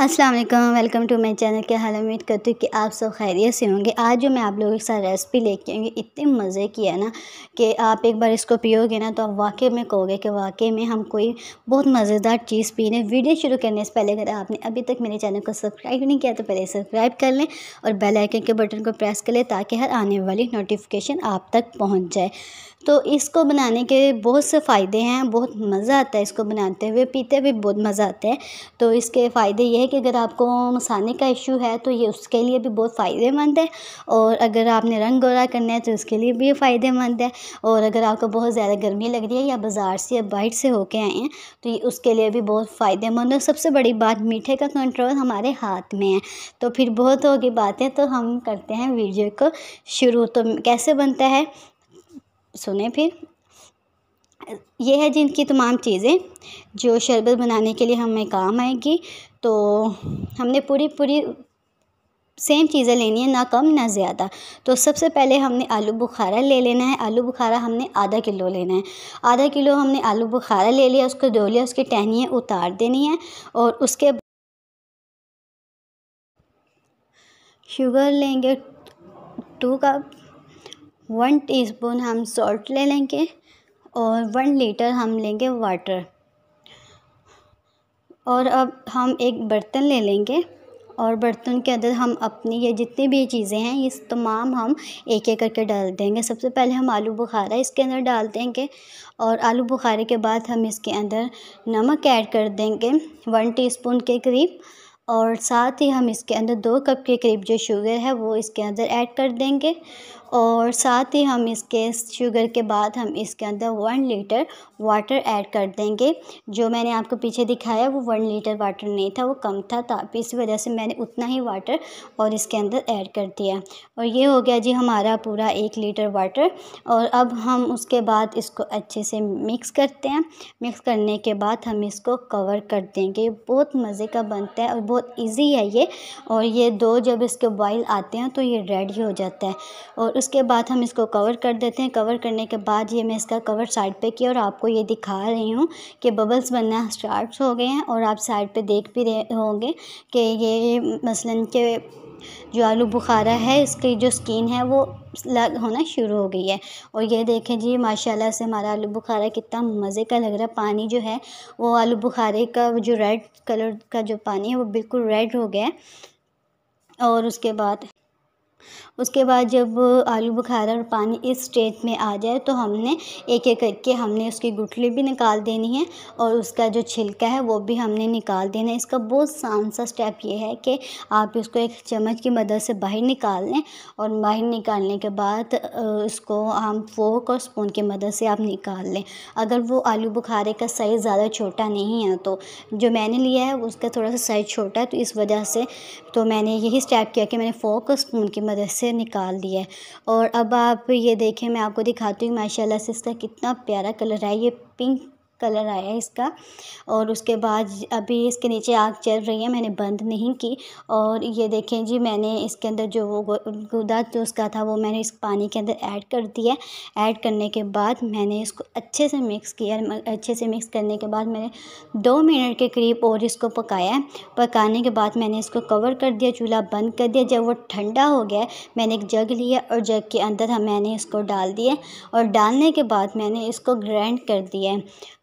अस्सलाम वालेकुम welcome to my channel के हाल उम्मीद करती हूँ कि आप सब खैरियत से होंगे आज जो मैं आप लोगों के साथ रेसिपी लेके हूँ इतने मज़े की है ना कि आप एक बार इसको पियोगे ना तो आप वाकई में कहोगे कि वाकई में हम कोई बहुत मज़ेदार चीज़ पी लें वीडियो शुरू करने से पहले अगर आपने अभी तक मेरे चैनल को सब्सक्राइब नहीं किया तो पहले सब्सक्राइब कर लें और बेलाइकन के बटन को प्रेस कर लें ताकि हर आने वाली नोटिफिकेशन आप तक पहुँच जाए तो इसको बनाने के बहुत से फ़ायदे हैं बहुत मज़ा आता है इसको बनाते हुए पीते हुए बहुत मज़ा आता है तो इसके फ़ायदे ये है कि अगर आपको मसाने का इशू है तो ये उसके लिए भी बहुत फ़ायदेमंद है और अगर आपने रंग गोरा करना है तो उसके लिए भी फ़ायदेमंद है और अगर आपको बहुत ज़्यादा गर्मी लग रही है या बाज़ार से या बाइट से होके आए हैं तो ये उसके लिए भी बहुत फ़ायदेमंद और सबसे बड़ी बात मीठे का कंट्रोल हमारे हाथ में है तो फिर बहुत होगी बातें तो हम करते हैं वीडियो को शुरू तो कैसे बनता है सुने फिर ये है जिनकी तमाम चीज़ें जो शरबत बनाने के लिए हमें काम आएगी तो हमने पूरी पूरी सेम चीज़ें लेनी है ना कम ना ज़्यादा तो सबसे पहले हमने आलू बुखारा ले लेना है आलू बुखारा हमने आधा किलो लेना है आधा किलो हमने आलू बुखारा ले लिया उसको धो लिया उसकी टहनियाँ उतार देनी है और उसके शुगर लेंगे टू कप वन टीस्पून हम सॉल्ट ले लेंगे और वन लीटर हम लेंगे वाटर और अब हम एक बर्तन ले लेंगे और बर्तन के अंदर हम अपनी ये जितनी भी चीज़ें हैं ये तमाम हम एक एक करके डाल देंगे सबसे पहले हम आलू बुखारा इसके अंदर डाल देंगे और आलू बुखारे के बाद हम इसके अंदर नमक ऐड कर देंगे वन टीस्पून के करीब और साथ ही हम इसके अंदर दो कप के करीब जो शुगर है वो इसके अंदर ऐड कर देंगे और साथ ही हम इसके शुगर के बाद हम इसके अंदर वन लीटर वाटर ऐड कर देंगे जो मैंने आपको पीछे दिखाया वो वन लीटर वाटर नहीं था वो कम था तब तो इस वजह से मैंने उतना ही वाटर और इसके अंदर ऐड कर दिया और ये हो गया जी हमारा पूरा एक लीटर वाटर और अब हम उसके बाद इसको अच्छे से मिक्स करते हैं मिक्स करने के बाद हम इसको कवर कर देंगे बहुत मज़े का बनता है और बहुत ईजी है ये और ये दो जब इसके बॉयल आते हैं तो ये रेडी हो जाता है और उसके बाद हम इसको कवर कर देते हैं कवर करने के बाद ये मैं इसका कवर साइड पे किया और आपको ये दिखा रही हूँ कि बबल्स बनना स्टार्ट हो गए हैं और आप साइड पे देख भी रहे होंगे कि ये मसलन के जो आलू बुखारा है इसकी जो स्किन है वो लग होना शुरू हो गई है और ये देखें जी माशाल्लाह से हमारा आलू बुखारा कितना मज़े का लग रहा है पानी जो है वो आलू बुखारे का जो रेड कलर का जो पानी है वो बिल्कुल रेड हो गया है और उसके बाद उसके बाद जब आलू बुखारा और पानी इस स्टेज में आ जाए तो हमने एक एक करके हमने उसकी गुठली भी निकाल देनी है और उसका जो छिलका है वो भी हमने निकाल देना है इसका बहुत आसान सा स्टेप ये है कि आप इसको एक चम्मच की मदद से बाहर निकाल लें और बाहर निकालने के बाद इसको हम फोक और स्पून की मदद से आप निकाल लें अगर वो आलू बुखारे का साइज़ ज़्यादा छोटा नहीं है तो जो मैंने लिया है उसका थोड़ा सा साइज़ छोटा है तो इस वजह से तो मैंने यही स्टेप किया कि मैंने फोक और स्पून की मदद मदद से निकाल दिया है और अब आप ये देखें मैं आपको दिखाती हूँ माशाल्लाह से इसका कितना प्यारा कलर है ये पिंक कलर आया है इसका और उसके बाद अभी इसके नीचे आग चल रही है मैंने बंद नहीं की और ये देखें जी मैंने इसके अंदर जो वो गुदा जो उसका था वो मैंने इस पानी के अंदर ऐड कर दिया ऐड करने के बाद मैंने इसको अच्छे से मिक्स किया अच्छे से मिक्स करने के बाद मैंने दो मिनट के करीब और इसको पकाया पकाने के बाद मैंने इसको कवर कर दिया चूल्हा बंद कर दिया जब वो ठंडा हो गया मैंने एक जग लिया और जग के अंदर हम मैंने इसको डाल दिया और डालने के बाद मैंने इसको ग्राइंड कर दिया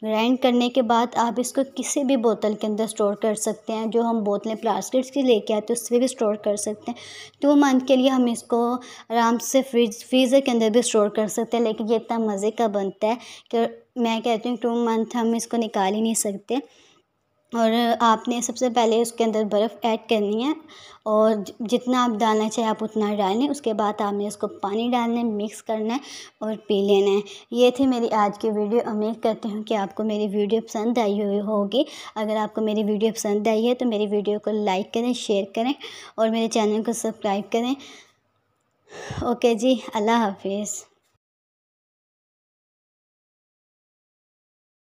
ग्राइंड करने के बाद आप इसको किसी भी बोतल के अंदर स्टोर कर सकते हैं जो हम बोतलें प्लास्टिक की लेके आते हैं उसमें भी स्टोर कर सकते हैं टू तो मंथ के लिए हम इसको आराम से फ्रिज फ्रीज़र के अंदर भी स्टोर कर सकते हैं लेकिन ये इतना मज़े का बनता है कि मैं कहती हूँ टू मंथ हम इसको निकाल ही नहीं सकते और आपने सबसे पहले उसके अंदर बर्फ़ ऐड करनी है और जितना आप डालना चाहें आप उतना डालें उसके बाद आपने उसको पानी डालना है मिक्स करना है और पी लेना है ये थी मेरी आज की वीडियो उम्मीद करती हूँ कि आपको मेरी वीडियो पसंद आई हुई होगी अगर आपको मेरी वीडियो पसंद आई है तो मेरी वीडियो को लाइक करें शेयर करें और मेरे चैनल को सब्सक्राइब करें ओके जी अल्लाह हाफिज़